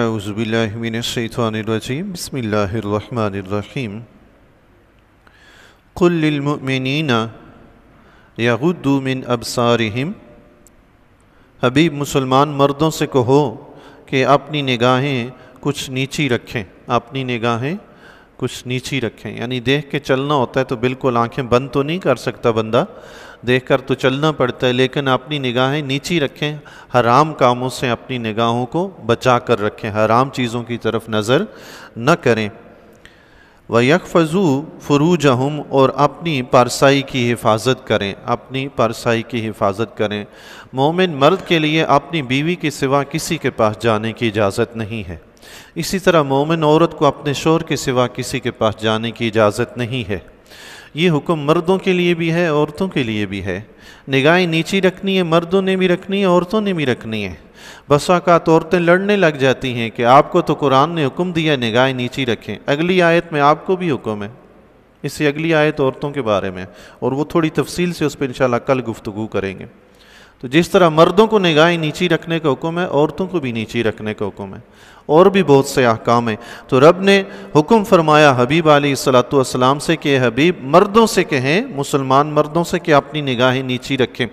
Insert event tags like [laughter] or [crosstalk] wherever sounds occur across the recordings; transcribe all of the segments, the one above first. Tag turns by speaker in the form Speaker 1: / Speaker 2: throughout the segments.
Speaker 1: अज़बिल्लिमिनशैतवानरजीम बसमीम हबीब मुसलमान मर्दों से कहो कि अपनी निगाहें कुछ नीची रखें अपनी निगाहें कुछ नीची रखें यानी देख के चलना होता है तो बिल्कुल आंखें बंद तो नहीं कर सकता बंदा देखकर तो चलना पड़ता है लेकिन अपनी निगाहें नीची रखें हराम कामों से अपनी निगाहों को बचा कर रखें हराम चीज़ों की तरफ नज़र न करें व यक फ़जू फ़रूज हम और अपनी परसाई की हिफाजत करें अपनी परसाई की हिफाजत करें मोमिन मर्द के लिए अपनी बीवी के सिवा किसी के पास जाने की इजाज़त नहीं है इसी तरह मोमिन औरत को अपने शोर के सिवा किसी के पास जाने की इजाज़त नहीं है ये हुक्म मर्दों के लिए भी है औरतों के लिए भी है निगाहें नीची रखनी है मर्दों ने भी रखनी है औरतों ने भी रखनी है बसा का तो औरतें लड़ने लग जाती हैं कि आपको तो कुरान ने हुक्म दिया निगाहें नीची रखें अगली आयत में आपको भी हुक्म है इससे अगली आयत औरतों के बारे में और वो थोड़ी तफसील से उस पर इनशाला कल गुफ्तु करेंगे तो जिस तरह मर्दों को निगाहें नीची रखने का हुक्म है औरतों को भी नीची रखने का हुक्म है और भी बहुत से अहकाम हैं तो रब ने हुक्म फरमाया हबीब आली सलातम से कि हबीब मर्दों से कहें मुसलमान मर्दों से कि अपनी निगाहें नीची रखें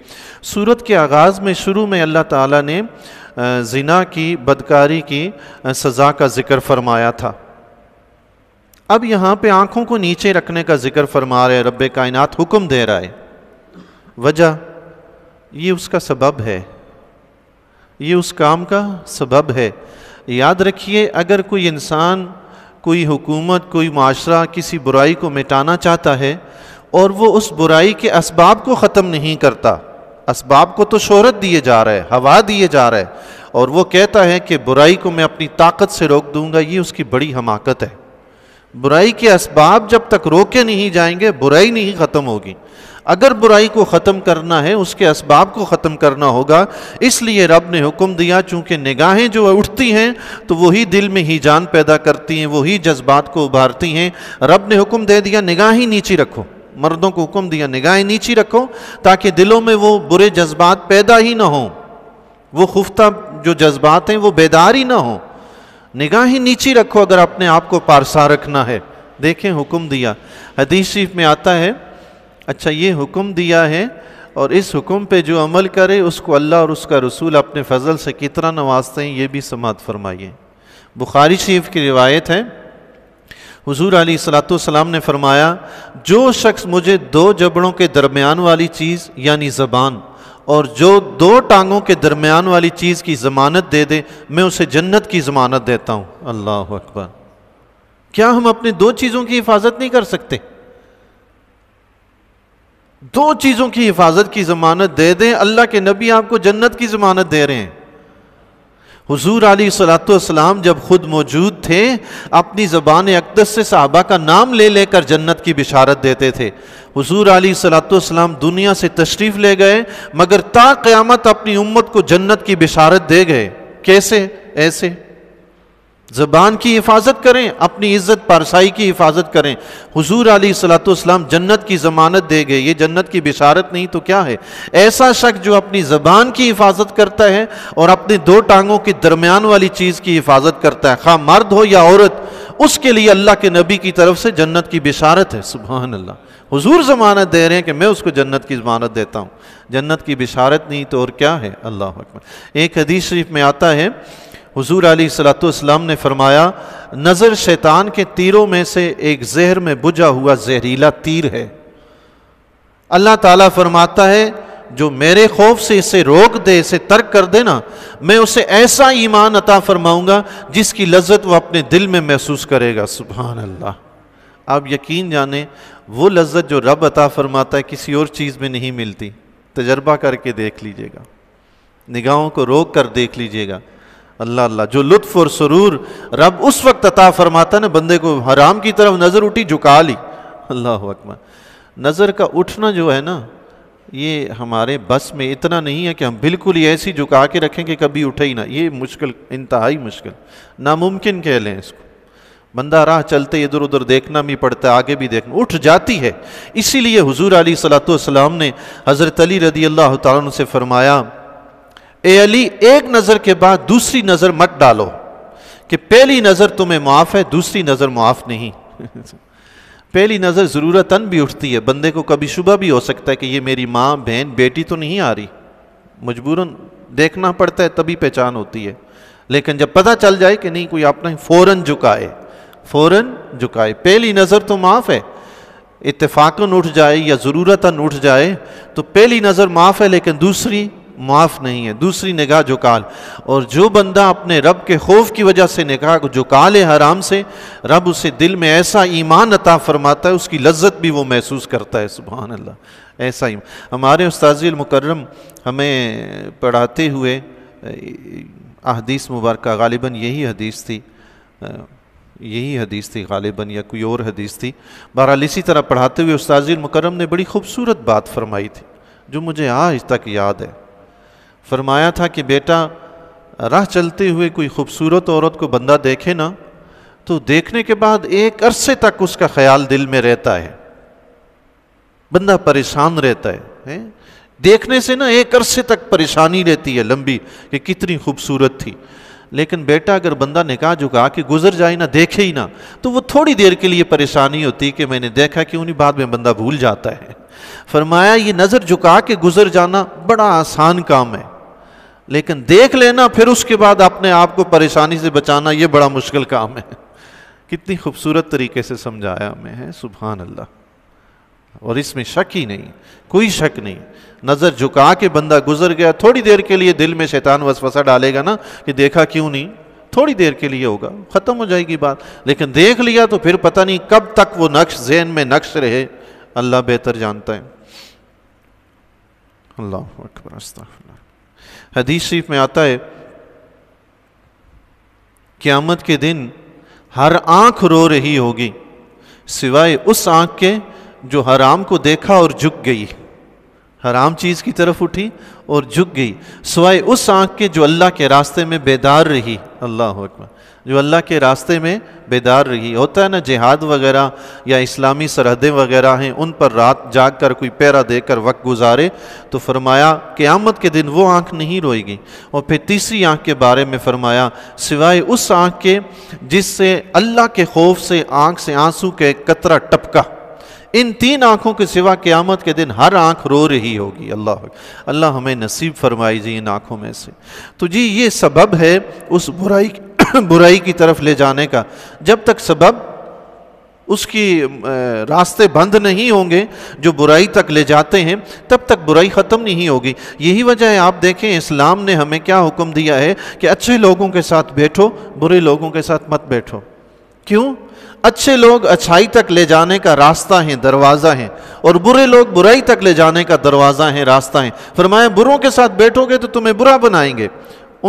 Speaker 1: सूरत के आगाज़ में शुरू में अल्लाह ताला ने जिना की बदकारी की सज़ा का ज़िक्र फरमाया था अब यहाँ पे आँखों को नीचे रखने का ज़िक्र फरमा रहे रब कायन हुक्म दे रहा है वजह ये उसका सबब है ये उस काम का सबब है याद रखिए अगर कोई इंसान कोई हुकूमत कोई माशरा किसी बुराई को मिटाना चाहता है और वो उस बुराई के इसबाब को ख़त्म नहीं करता इसबाब को तो शहरत दिए जा रहा है हवा दिए जा रहा है और वो कहता है कि बुराई को मैं अपनी ताकत से रोक दूंगा ये उसकी बड़ी हमाकत है बुराई के इसबाब जब तक रोके नहीं जाएंगे बुराई नहीं ख़त्म होगी अगर बुराई को ख़त्म करना है उसके इसबाब को ख़त्म करना होगा इसलिए रब ने हुक्म दिया चूँकि निगाहें जो उठती हैं तो वही दिल में ही जान पैदा करती हैं वही जज्बात को उभारती हैं रब ने हुक्म दे दिया निगाह ही नीचे रखो मर्दों को हुक्म दिया निगाहें नीची रखो ताकि दिलों में वो बुरे जज्बात पैदा ही ना हों वो खुफ्ता जो जज्बात हैं वो बेदार ही ना हों ही नीचे रखो अगर अपने आप को पारसा रखना है देखें हुक्म दिया हदीस शरीफ में आता है अच्छा ये हुक्म दिया है और इस हुक्म पे जो अमल करे उसको अल्लाह और उसका रसूल अपने फजल से कितना नवाजते हैं ये भी समात फरमाइए बुखारी शरीफ की रिवायत है हुजूर अली सलाम ने फरमाया जो शख्स मुझे दो जबड़ों के दरमियान वाली चीज़ यानी ज़बान और जो दो टांगों के दरमियान वाली चीज़ की ज़मानत दे दे मैं उसे जन्नत की ज़मानत देता हूँ अल्लाह अकबर क्या हम अपने दो चीज़ों की हिफाजत नहीं कर सकते दो चीज़ों की हिफाजत की ज़मानत दे दें अल्लाह के नबी आपको जन्नत की ज़मानत दे रहे हैं हजूर अली सलाम जब खुद मौजूद थे अपनी ज़बान अकदस से साहबा का नाम ले लेकर जन्नत की बिशारत देते थे हजूर अली सलाम दुनिया से तशरीफ़ ले गए मगर ता क़्यामत अपनी उम्मत को जन्नत की बिशारत दे गए कैसे ऐसे ज़बान की हिफाजत करें अपनी इज़्ज़त पारसाई की हिफाजत करें हुजूर अली सलाम जन्नत की ज़मानत दे गए ये जन्नत की बिशारत नहीं तो क्या है ऐसा शख्स जो अपनी ज़बान की हिफाजत करता है और अपने दो टांगों के दरमियान वाली चीज़ की हिफाजत करता है खा मर्द हो या औरत उसके लिए अल्लाह के नबी की तरफ से जन्नत की बिशारत है सुबहान अल्लाह हुजूर ज़मानत दे रहे हैं कि मैं उसको जन्नत की ज़मानत देता हूँ जन्नत की बिशारत नहीं तो और क्या है अल्लाह एक हदीस शरीफ में आता है हुजूर अली सलाम ने फरमाया नज़र शैतान के तीरों में से एक जहर में बुझा हुआ जहरीला तीर है अल्लाह ताला फरमाता है जो मेरे खौफ से इसे रोक दे इसे तर्क कर देना मैं उसे ऐसा ईमान अता फरमाऊंगा जिसकी लज्जत वह अपने दिल में महसूस करेगा सुबहान अल्लाह आप यकीन जाने वो लज्जत जो रब अता फरमाता है किसी और चीज़ में नहीं मिलती तजर्बा करके देख लीजिएगा निगाहों को रोक कर देख लीजिएगा अल्लाह अल्लाह जो लुत्फ़ और सुरूर रब उस वक्त अता फरमाता ना बंदे को हराम की तरफ नज़र उठी झुका ली अल्लाह अकबर नज़र का उठना जो है ना ये हमारे बस में इतना नहीं है कि हम बिल्कुल ही ऐसी झुका के रखें कि कभी उठे ही ना ये मुश्किल इंतहाई मुश्किल नामुमकिन कह लें इसको बंदा राह चलते इधर उधर देखना भी पड़ता है आगे भी देखना उठ जाती है इसीलिए हुजूर अली सलात ने हज़रत अली रदी अल्लाह से फरमाया ए अली एक नज़र के बाद दूसरी नज़र मत डालो कि पहली नज़र तुम्हें माफ़ है दूसरी नज़र माफ़ नहीं [laughs] पहली नज़र ज़रूरतन भी उठती है बंदे को कभी शुभ भी हो सकता है कि ये मेरी माँ बहन बेटी तो नहीं आ रही मजबूरन देखना पड़ता है तभी पहचान होती है लेकिन जब पता चल जाए कि नहीं कोई आपने फ़ौर झुकाए फ़ौर झुकाए पहली नज़र तो माफ़ है इतफाक़न उठ जाए या ज़रूरतन उठ जाए तो पहली नज़र माफ़ है लेकिन दूसरी माफ़ नहीं है दूसरी निगाह झुकाल और जो बंदा अपने रब के खौफ की वजह से निगाह को है ले हराम से रब उसे दिल में ऐसा ईमान अता फरमाता है उसकी लज्जत भी वो महसूस करता है सुबह अल्लाह ऐसा ही हमारे उस्ताजी मुकर्रम हमें पढ़ाते हुए अदीस मुबारक गालिबा यही हदीस थी यही हदीस थी गालिबा या कोई और हदीस थी बहरहाल इसी तरह पढ़ाते हुए उस्ताजी मुकर्रम ने बड़ी खूबसूरत बात फरमाई थी जो मुझे आज तक याद है फरमाया था कि बेटा राह चलते हुए कोई खूबसूरत औरत को बंदा देखे ना तो देखने के बाद एक अरसे तक उसका ख्याल दिल में रहता है बंदा परेशान रहता है, है? देखने से ना एक अरसे तक परेशानी रहती है लंबी कि कितनी खूबसूरत थी लेकिन बेटा अगर बंदा निकाह झुका कि गुजर जाए ना देखे ही ना तो वो थोड़ी देर के लिए परेशानी होती कि मैंने देखा कि उन्हीं बाद में बंदा भूल जाता है फरमाया ये नज़र झुका के गुजर जाना बड़ा आसान काम है लेकिन देख लेना फिर उसके बाद अपने आप को परेशानी से बचाना ये बड़ा मुश्किल काम है कितनी खूबसूरत तरीके से समझाया हमें है सुबहान अल्लाह और इसमें शक ही नहीं कोई शक नहीं नज़र झुका के बंदा गुजर गया थोड़ी देर के लिए दिल में शैतान वसवसा डालेगा ना कि देखा क्यों नहीं थोड़ी देर के लिए होगा ख़त्म हो जाएगी बात लेकिन देख लिया तो फिर पता नहीं कब तक वो नक्श जहन में नक्श रहे अल्लाह बेहतर जानता है अल्लाह अकबर हदीस शरीफ में आता है क़्यामत के दिन हर आंख रो रही होगी सिवाय उस आंख के जो हराम को देखा और झुक गई हराम चीज़ की तरफ उठी और झुक गई सवाए उस आँख के जो अल्लाह के रास्ते में बेदार रही अल्लाह अकबर जो अल्लाह के रास्ते में बेदार रही होता है ना जिहाद वगैरह या इस्लामी सरहदें वगैरह हैं उन पर रात जाग कर कोई पैरा देकर वक्त गुजारे तो फरमाया आमद के दिन वो आँख नहीं रोएगी और फिर तीसरी आँख के बारे में फरमाया सिवाय उस आँख के जिससे अल्लाह के खौफ से आँख से आंसू के कतरा टपका इन तीन आँखों के सिवा क़्यामत के दिन हर आँख रो रही होगी अल्लाह अल्लाह हमें नसीब फरमाई जी इन आँखों में से तो जी ये सबब है उस बुराई [coughs] बुराई की तरफ ले जाने का जब तक सबब उसकी रास्ते बंद नहीं होंगे जो बुराई तक ले जाते हैं तब तक बुराई ख़त्म नहीं होगी यही वजह है आप देखें इस्लाम ने हमें क्या हुक्म दिया है कि अच्छे लोगों के साथ बैठो बुरे लोगों के साथ मत बैठो क्यों अच्छे लोग अच्छाई तक ले जाने का रास्ता है दरवाज़ा है और बुरे लोग बुराई तक ले जाने का दरवाज़ा है रास्ता है फरमाया बुरों के साथ बैठोगे तो तुम्हें बुरा बनाएंगे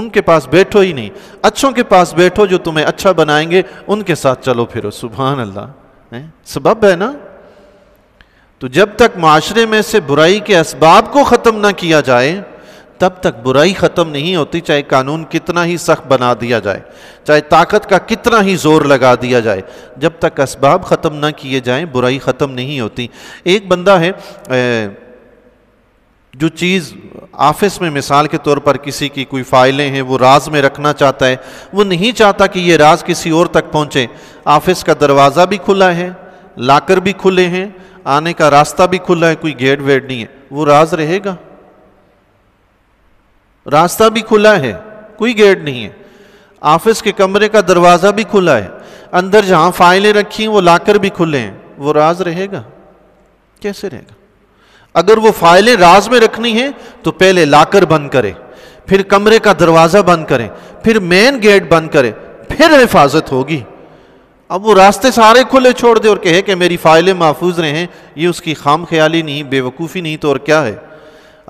Speaker 1: उनके पास बैठो ही नहीं अच्छों के पास बैठो जो तुम्हें अच्छा बनाएंगे उनके साथ चलो फिरो सुबहान अल्लाह सबब है ना तो जब तक माशरे में से बुराई के इसबाब को ख़त्म ना किया जाए तब तक बुराई ख़त्म नहीं होती चाहे कानून कितना ही सख्त बना दिया जाए चाहे ताकत का कितना ही जोर लगा दिया जाए जब तक इसबाब ख़त्म ना किए जाएँ बुराई ख़त्म नहीं होती एक बंदा है जो चीज़ ऑफिस में मिसाल के तौर पर किसी की कोई फाइलें हैं वो राज में रखना चाहता है वो नहीं चाहता कि ये राज किसी और तक पहुँचे ऑफिस का दरवाज़ा भी खुला है लाकर भी खुले हैं आने का रास्ता भी खुला है कोई गेट वेट नहीं है वो राज रहेगा रास्ता भी खुला है कोई गेट नहीं है ऑफिस के कमरे का दरवाज़ा भी खुला है अंदर जहाँ फाइलें रखी हैं वो लाकर भी खुले हैं वो राज रहेगा कैसे रहेगा अगर वो फाइलें राज में रखनी है तो पहले लाकर बंद करें फिर कमरे का दरवाज़ा बंद करें फिर मेन गेट बंद करें फिर हिफाजत होगी अब वो रास्ते सारे खुले छोड़ दे और कहे कि मेरी फाइलें महफूज रहे हैं ये उसकी खाम ख्याली नहीं बेवकूफ़ी नहीं तो और क्या है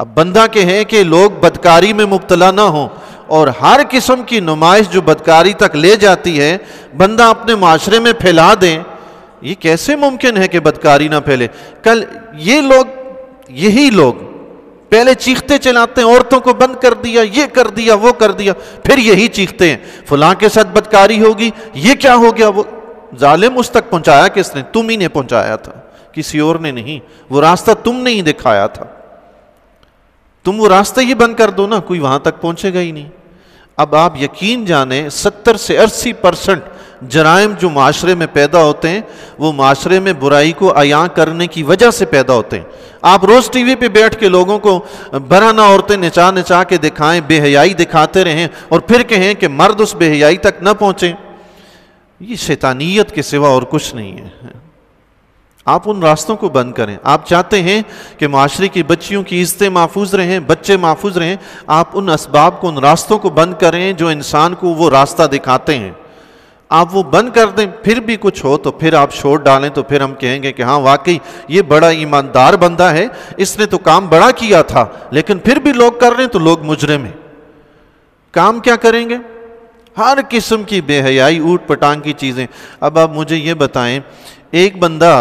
Speaker 1: अब बंदा के हैं कि लोग बदकारी में मुबतला ना हों और हर किस्म की नुमाइश जो बदकारी तक ले जाती है बंदा अपने माशरे में फैला दें ये कैसे मुमकिन है कि बदकारी ना फैले कल ये लोग यही लोग पहले चीखते चलाते हैं औरतों को बंद कर दिया ये कर दिया वो कर दिया फिर यही चीखते हैं फलां के साथ बदकारी होगी ये क्या हो गया वो जालिम उस तक पहुंचाया किसने तुम ही ने पहुंचाया था किसी और ने नहीं वो रास्ता तुमने ही दिखाया था तुम वो रास्ता ही बंद कर दो ना कोई वहां तक पहुंचेगा ही नहीं अब आप यकीन जाने सत्तर से अस्सी परसेंट जराइम जो माशरे में पैदा होते हैं वो माशरे में बुराई को आया करने की वजह से पैदा होते हैं आप रोज़ टीवी पे बैठ के लोगों को बराना औरतें नचा नचा के दिखाएं बेहयाई दिखाते रहें और फिर कहें कि मर्द उस बेहयाई तक न पहुंचे ये शैतानियत के सिवा और कुछ नहीं है आप उन रास्तों को बंद करें आप चाहते हैं कि माशरे की बच्चियों की इज्जतें महफूज रहें बच्चे महफूज रहें आप उन इसबाब को उन रास्तों को बंद करें जो इंसान को वो रास्ता दिखाते हैं आप वो बंद कर दें फिर भी कुछ हो तो फिर आप शोर डालें तो फिर हम कहेंगे कि हाँ वाकई ये बड़ा ईमानदार बंदा है इसने तो काम बड़ा किया था लेकिन फिर भी लोग कर रहे हैं तो लोग मुजरे में काम क्या करेंगे हर किस्म की बेहयाई ऊट पटांग की चीज़ें अब आप मुझे ये बताएं एक बंदा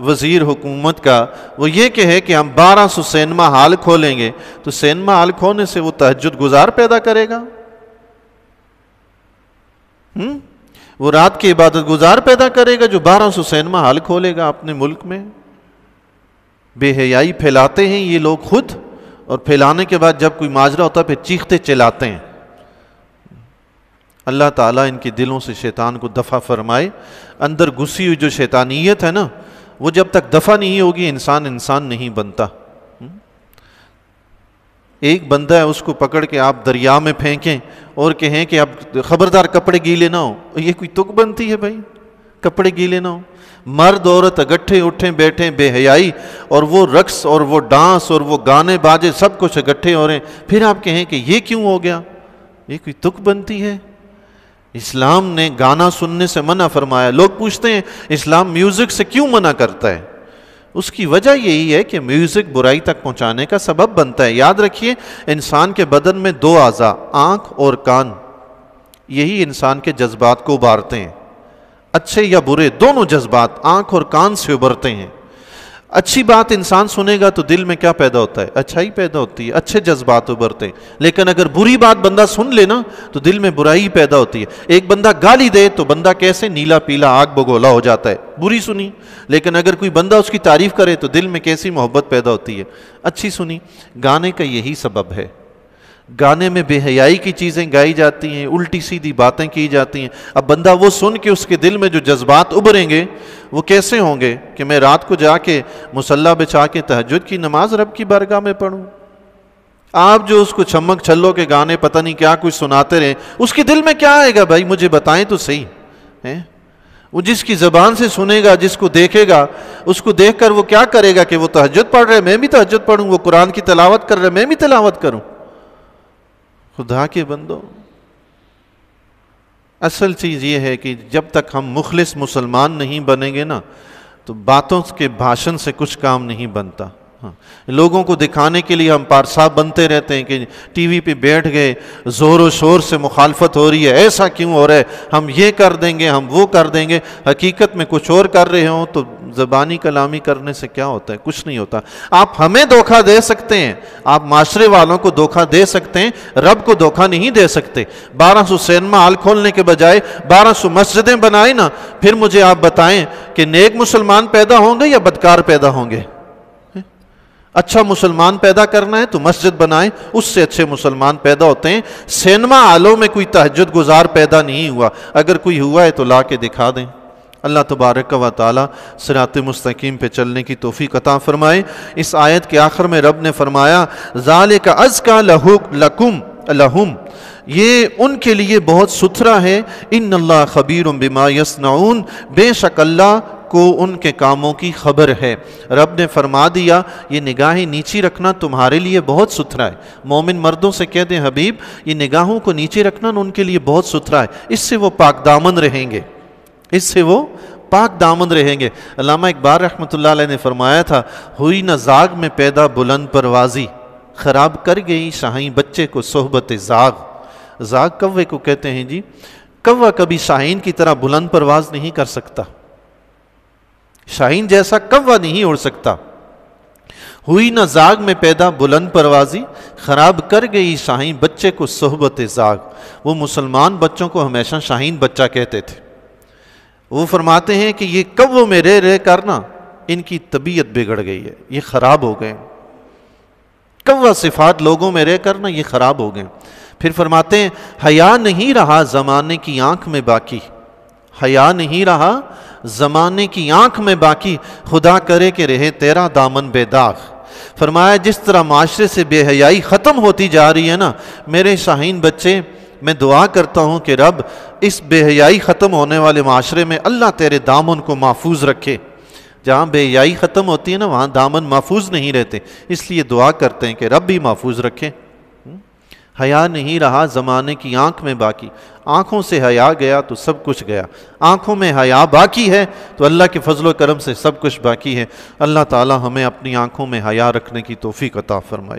Speaker 1: वज़ीर हुकूमत का वो ये कहे कि हम 1200 सौ सैनमा हाल खोलेंगे तो सैनमा हाल खोने से वो तहजद गुजार पैदा करेगा हुँ? वो रात की इबादत गुजार पैदा करेगा जो 1200 सौ सैनमा हाल खोलेगा अपने मुल्क में बेहयाई फैलाते हैं ये लोग खुद और फैलाने के बाद जब कोई माजरा होता है फिर चीखते चलाते हैं अल्लाह ताला इनके दिलों से शैतान को दफ़ा फरमाए अंदर घुसी हुई जो शैतानियत है ना वो जब तक दफ़ा नहीं होगी इंसान इंसान नहीं बनता हम्म? एक बंदा है उसको पकड़ के आप दरिया में फेंकें और कहें कि आप ख़बरदार कपड़े गीले ना हो ये कोई तुक बनती है भाई कपड़े गीले ना हो मर्द औरत इकट्ठे उठे बैठे बेहयाई और वो रक्स और वो डांस और वो गाने बाजे सब कुछ इकट्ठे हो रहे हैं फिर आप कहें कि ये क्यों हो गया ये कोई तुक बनती है इस्लाम ने गाना सुनने से मना फरमाया लोग पूछते हैं इस्लाम म्यूज़िक से क्यों मना करता है उसकी वजह यही है कि म्यूज़िक बुराई तक पहुंचाने का सबब बनता है याद रखिए इंसान के बदन में दो आज़ा आँख और कान यही इंसान के जज्बात को उबारते हैं अच्छे या बुरे दोनों जज्बात आँख और कान से उभरते हैं अच्छी बात इंसान सुनेगा तो दिल में क्या पैदा होता है अच्छाई पैदा होती है अच्छे जज्बात उभरते हैं लेकिन अगर बुरी बात बंदा सुन लेना तो दिल में बुराई पैदा होती है एक बंदा गाली दे तो बंदा कैसे नीला पीला आग बगोला हो जाता है बुरी सुनी लेकिन अगर कोई बंदा उसकी तारीफ करे तो दिल में कैसी मोहब्बत पैदा होती है अच्छी सुनी गाने का यही सबब है गाने में बेहयाई की चीज़ें गाई जाती हैं उल्टी सीधी बातें की जाती हैं अब बंदा वो सुन के उसके दिल में जो जज्बात उभरेंगे वो कैसे होंगे कि मैं रात को जाके मुसल्ला बिछा के तहजद की नमाज रब की बारगाह में पढ़ूँ आप जो उसको छमक छल्लों के गाने पता नहीं क्या कुछ सुनाते रहे उसके दिल में क्या आएगा भाई मुझे बताएं तो सही है वो जिसकी ज़बान से सुनेगा जिसको देखेगा उसको देखकर वो क्या करेगा कि वो तहजद पढ़ रहे मैं भी तहजद पढ़ूँ वो कुरान की तलावत कर रहे मैं भी तलावत करूँ खुदा के बंदो असल चीज़ ये है कि जब तक हम मुखलिस मुसलमान नहीं बनेंगे ना तो बातों के भाषण से कुछ काम नहीं बनता हाँ। लोगों को दिखाने के लिए हम पारसाब बनते रहते हैं कि टीवी पे बैठ गए ज़ोर शोर से मुखालफत हो रही है ऐसा क्यों हो रहा है हम ये कर देंगे हम वो कर देंगे हकीकत में कुछ और कर रहे हों तो ज़बानी कलामी करने से क्या होता है कुछ नहीं होता आप हमें धोखा दे सकते हैं आप माशरे वालों को धोखा दे सकते हैं रब को धोखा नहीं दे सकते बारह सौ सैनमा हाल खोलने के बजाय बारह सौ मस्जिदें बनाए ना फिर मुझे आप बताएं कि नेक मुसलमान पैदा होंगे या बदकार पैदा होंगे अच्छा मुसलमान पैदा करना है तो मस्जिद बनाए उससे अच्छे मुसलमान पैदा होते हैं सिनेमा आलों में कोई तहजद गुजार पैदा नहीं हुआ अगर कोई हुआ है तो ला के दिखा दें अल्लाह तबारक व ताली सरात मस्तकीम पर चलने की तोहफी कता फ़रमाए इस आयत के आखिर में रब ने फरमाया ज़ाल का अज़ का लहु लकुम लहुम ये उनके लिए बहुत सुथरा है इन अल्लाह खबीर बिमा यसनाउन बेशक अल्लाह को उनके कामों की खबर है रब ने फरमा दिया ये निगाहें नीची रखना तुम्हारे लिए बहुत सुथरा है मोमिन मर्दों से कह दें हबीब ये निगाहों को नीचे रखना उनके लिए बहुत सुथरा है इससे वो पाक दामन रहेंगे इससे वो पाक दामन रहेंगे अलामा इकबार रहमत ने फरमाया था हुई न जाग में पैदा बुलंद परवाजी ख़राब कर गई शाही बच्चे को सोहबत जाग जाग कव्वे को कहते हैं जी कौवा कभी शाहीन की तरह बुलंद परवाज नहीं कर सकता शाहीन जैसा कव्वा नहीं उड़ सकता हुई न जाग में पैदा बुलंद परवाजी ख़राब कर गई शाहीन बच्चे को सोहबत जाग वो मुसलमान बच्चों को हमेशा शाहीन बच्चा कहते थे वो फरमाते हैं कि ये कव्वों में रह रह करना इनकी तबीयत बिगड़ गई है ये ख़राब हो गए कव्वा सिफात लोगों में रह करना ये ख़राब हो गए फिर फरमाते हैं हया नहीं रहा ज़माने की आंख में बाकी हया नहीं रहा ज़माने की आंख में बाकी खुदा करे कि रहे तेरा दामन बेदाग फरमाया जिस तरह माशरे से बेहयाई ख़त्म होती जा रही है ना मेरे शाहीन बच्चे मैं दुआ करता हूँ कि रब इस बेहयाई ख़त्म होने वाले माशरे में अल्लाह तेरे दामन को महफूज रखे जहाँ बेहयाई ख़त्म होती है ना वहाँ दामन महफूज नहीं रहते इसलिए दुआ करते हैं कि रब भी महफूज रखें हया नहीं रहा ज़माने की आंख में बाकी आंखों से हया गया तो सब कुछ गया आंखों में हया बाकी है तो अल्लाह के फजल करम से सब कुछ बाकी है अल्लाह ताला हमें अपनी आंखों में हया रखने की तोहफ़ी कता फरमाई